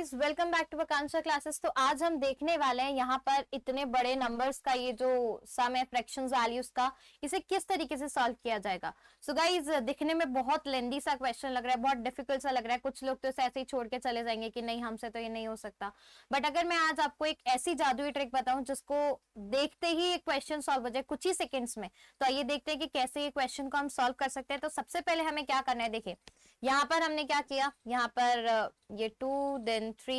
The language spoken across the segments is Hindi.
guys welcome back to Vakansha classes तो आज हम देखने वाले हैं यहाँ पर इतने बड़े नंबर्स का ये जो सम है फ्रैक्शन वैल्यूज का इसे किस तरीके से सॉल्व किया जाएगा सो so गाइस दिखने में बहुत लेंदी सा क्वेश्चन लग रहा है बहुत डिफिकल्ट सा लग रहा है कुछ लोग तो इसे ऐसे ही छोड़ के चले जाएंगे कि नहीं हमसे तो ये नहीं हो सकता बट अगर मैं आज आपको एक ऐसी जादुई ट्रिक बताऊं जिसको देखते ही ये क्वेश्चन सोल्व हो जाए कुछ ही सेकेंड्स में तो आइए देखते हैं कि कैसे ये क्वेश्चन को हम सोल्व कर सकते हैं तो सबसे पहले हमें क्या करना है देखिये यहाँ पर हमने क्या किया यहाँ पर ये two then three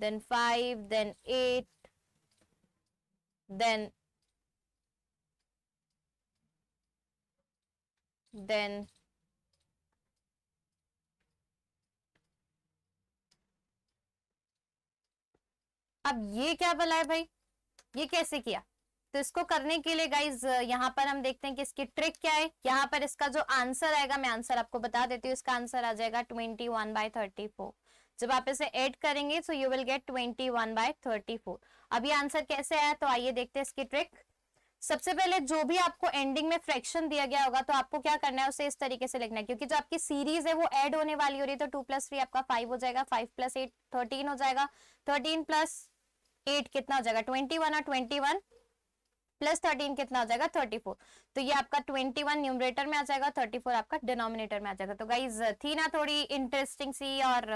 then five then eight then then अब ये क्या बोला है भाई ये कैसे किया तो इसको करने के लिए गाइज यहाँ पर हम देखते हैं कि इसकी ट्रिक क्या है यहाँ पर इसका जो आंसर आएगा मैं आंसर आपको बता देती हूँ इसका आंसर आ जाएगा twenty one by thirty four जब आप इसे ऐड करेंगे तो you will get twenty one by thirty four अभी आंसर कैसे आया तो आइए देखते हैं इसकी ट्रिक सबसे पहले जो भी आपको एंडिंग में फ्रैक्शन दिया गया होगा तो आपको क्या करना है उसे इस तरीके से लिखना है क्योंकि जो आपकी सीरीज है वो ऐड होने वाली हो रही है तो टू प्लस थ्री आपका फाइव हो जाएगा फाइव प्लस एट थर्टीन हो जाएगा थर्टीन प्लस एट कितना हो जाएगा ट्वेंटी वन और ट्वेंटी वन प्लस थर्टीन कितना आ जाएगा थर्टी फोर तो ये आपका ट्वेंटी वन न्यूमरेटर में आ जाएगा थर्टी फोर आपका डिनोमिनेटर में आ जाएगा तो गाइज थी ना थोड़ी इंटरेस्टिंग सी और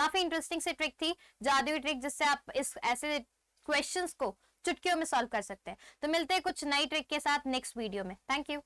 काफी इंटरेस्टिंग सी ट्रिक थी जादुई ट्रिक जिससे आप इस ऐसे क्वेश्चंस को चुटकियों में सॉल्व कर सकते हैं तो मिलते हैं कुछ नई ट्रिक के साथ नेक्स्ट वीडियो में थैंक यू